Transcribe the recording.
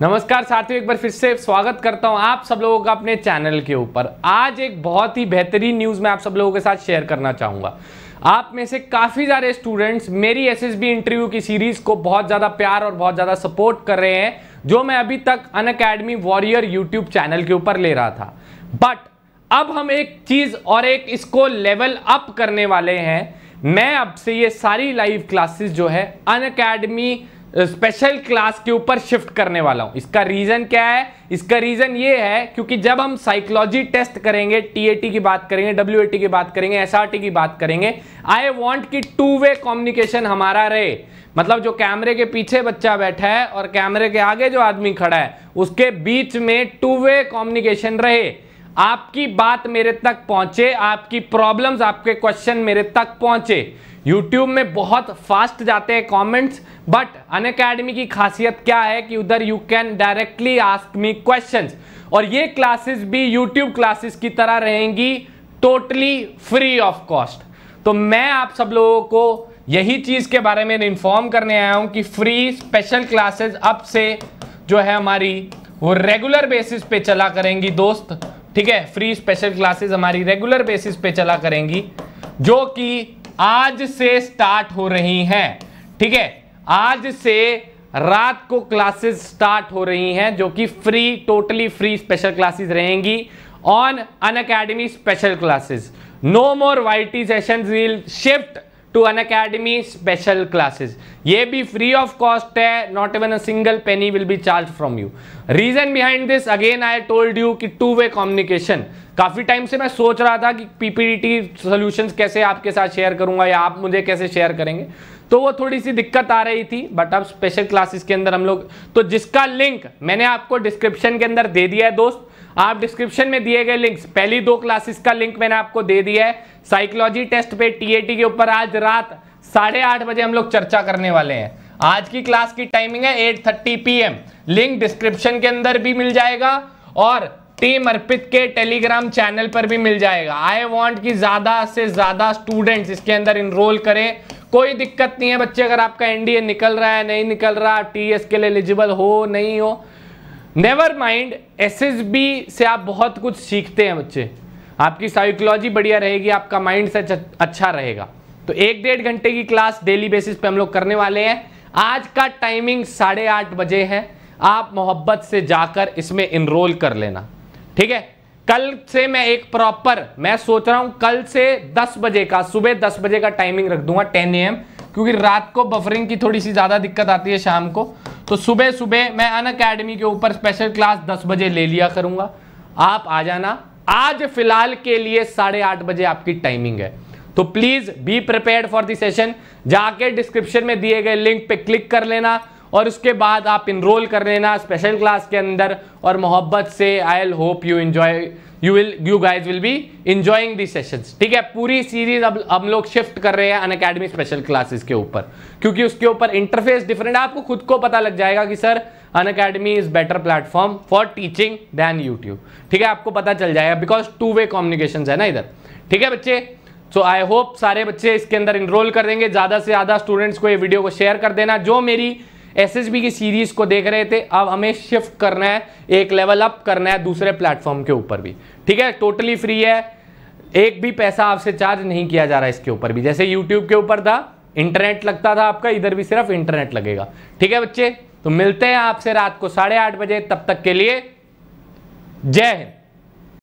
नमस्कार साथियों एक बार फिर से स्वागत करता हूं आप सब लोगों का अपने चैनल के ऊपर आज एक बहुत ही बेहतरीन न्यूज़ मैं आप सब लोगों के साथ शेयर करना चाहूँगा आप में से काफ़ी सारे स्टूडेंट्स मेरी एसएसबी इंटरव्यू की सीरीज़ को बहुत ज़्यादा प्यार और बहुत ज़्यादा सपोर्ट कर रहे हैं जो मैं अभी तक Unacademy warrior YouTube channel के ऊपर ले रहा था बट अब हम एक चीज़ और एक इसको लेवल अप करने वाले हैं मैं अब से ये सारी लाइव क्लासेस जो है अन अकेडमी स्पेशल क्लास के ऊपर शिफ्ट करने वाला हूं इसका रीजन क्या है इसका रीजन ये है क्योंकि जब हम साइकोलॉजी टेस्ट करेंगे टीएटी की बात करेंगे डब्ल्यू की बात करेंगे एसआरटी की बात करेंगे आई वांट कि टू वे कम्युनिकेशन हमारा रहे मतलब जो कैमरे के पीछे बच्चा बैठा है और कैमरे के आगे जो आदमी खड़ा है उसके बीच में टू वे कॉम्युनिकेशन रहे आपकी बात मेरे तक पहुंचे आपकी प्रॉब्लम्स आपके क्वेश्चन मेरे तक पहुंचे यूट्यूब में बहुत फास्ट जाते हैं कॉमेंट्स बट अन अकेडमी की खासियत क्या है कि उधर you can directly ask me question और ये क्लासेस भी यूट्यूब क्लासेस की तरह रहेंगी टोटली फ्री ऑफ कॉस्ट तो मैं आप सब लोगों को यही चीज़ के बारे में इन्फॉर्म करने आया हूँ कि फ्री स्पेशल क्लासेस अब से जो है हमारी वो रेगुलर बेसिस पे चला करेंगी दोस्त ठीक है फ्री स्पेशल क्लासेस हमारी रेगुलर बेसिस पे चला करेंगी जो कि आज से स्टार्ट हो रही हैं ठीक है आज से रात को क्लासेस स्टार्ट हो रही हैं जो कि free totally free special classes रहेंगी on Unacademy special classes no more Y T session will shift to Unacademy special classes ये भी फ्री ऑफ कॉस्ट है not even a single penny will be charge from you reason behind this again I told you कि two way communication काफी time से मैं सोच रहा था कि पीपीडीटी सॉल्यूशंस कैसे आपके साथ शेयर करूंगा या आप मुझे कैसे शेयर करेंगे तो वो थोड़ी सी दिक्कत आ रही थी बट अब स्पेशल क्लासेस के अंदर हम लोग तो जिसका लिंक मैंने आपको डिस्क्रिप्शन के अंदर दे दिया है दोस्त आप डिस्क्रिप्शन में दिए गए लिंक्स पहली दो क्लासेस का लिंक मैंने आपको दे दिया है साइकोलॉजी टेस्ट पे टीएटी के ऊपर आज रात साढ़े आठ बजे हम लोग चर्चा करने वाले हैं आज की क्लास की टाइमिंग है eight thirty P M link description के अंदर भी मिल जाएगा और टीम अर्पित के टेलीग्राम चैनल पर भी मिल जाएगा आई वॉन्ट कि ज़्यादा से ज़्यादा स्टूडेंट्स इसके अंदर इनरोल करें कोई दिक्कत नहीं है बच्चे अगर आपका एनडीए निकल रहा है नहीं निकल रहा टी एस के लिए एलिजिबल हो नहीं हो नेवर माइंड बी से आप बहुत कुछ सीखते हैं बच्चे आपकी साइकोलॉजी बढ़िया रहेगी आपका माइंड सेट अच्छा रहेगा तो एक डेढ़ घंटे की क्लास डेली बेसिस पे हम लोग करने वाले हैं आज का टाइमिंग साढ़े आठ बजे है आप मोहब्बत से जाकर इसमें इनरोल कर लेना ठीक है कल से मैं एक प्रॉपर मैं सोच रहा हूं कल से 10 बजे का सुबह 10 बजे का टाइमिंग रख दूंगा 10 एम क्योंकि रात को बफरिंग की थोड़ी सी ज़्यादा दिक्कत आती है शाम को तो सुबह सुबह मैं अन अकेडमी के ऊपर स्पेशल क्लास 10 बजे ले लिया करूंगा आप आ जाना आज फिलहाल के लिए साढ़े आठ बजे आपकी टाइमिंग है तो please be prepare for the session जाके डिस्क्रिप्शन में दिए गए लिंक पे क्लिक कर लेना और उसके बाद आप इनरोल कर लेना स्पेशल क्लास के अंदर और मोहब्बत से I'll hope you enjoy you will you guys will be enjoying the session ठीक है पूरी सीरीज अब हम लोग शिफ्ट कर रहे हैं अन अकेडमी स्पेशल क्लासेस के ऊपर क्योंकि उसके ऊपर इंटरफेस डिफरेंट है आपको खुद को पता लग जाएगा कि sir Unacademy is better platform for teaching than YouTube ठीक है आपको पता चल जाएगा बिकॉज टू वे कॉम्युनिकेशन है ना इधर ठीक है बच्चे सो आई होप सारे बच्चे इसके अंदर इनरोल कर देंगे ज़्यादा से ज़्यादा स्टूडेंट्स को ये वीडियो को शेयर कर देना जो मेरी एसएसबी की सीरीज को देख रहे थे अब हमें शिफ्ट करना है एक लेवल अप करना है दूसरे प्लेटफॉर्म के ऊपर भी ठीक है टोटली फ्री है एक भी पैसा आपसे चार्ज नहीं किया जा रहा है इसके ऊपर भी जैसे यूट्यूब के ऊपर था इंटरनेट लगता था आपका इधर भी सिर्फ इंटरनेट लगेगा ठीक है बच्चे तो मिलते हैं आपसे रात को साढ़े आठ बजे तब तक के लिए जय हिंद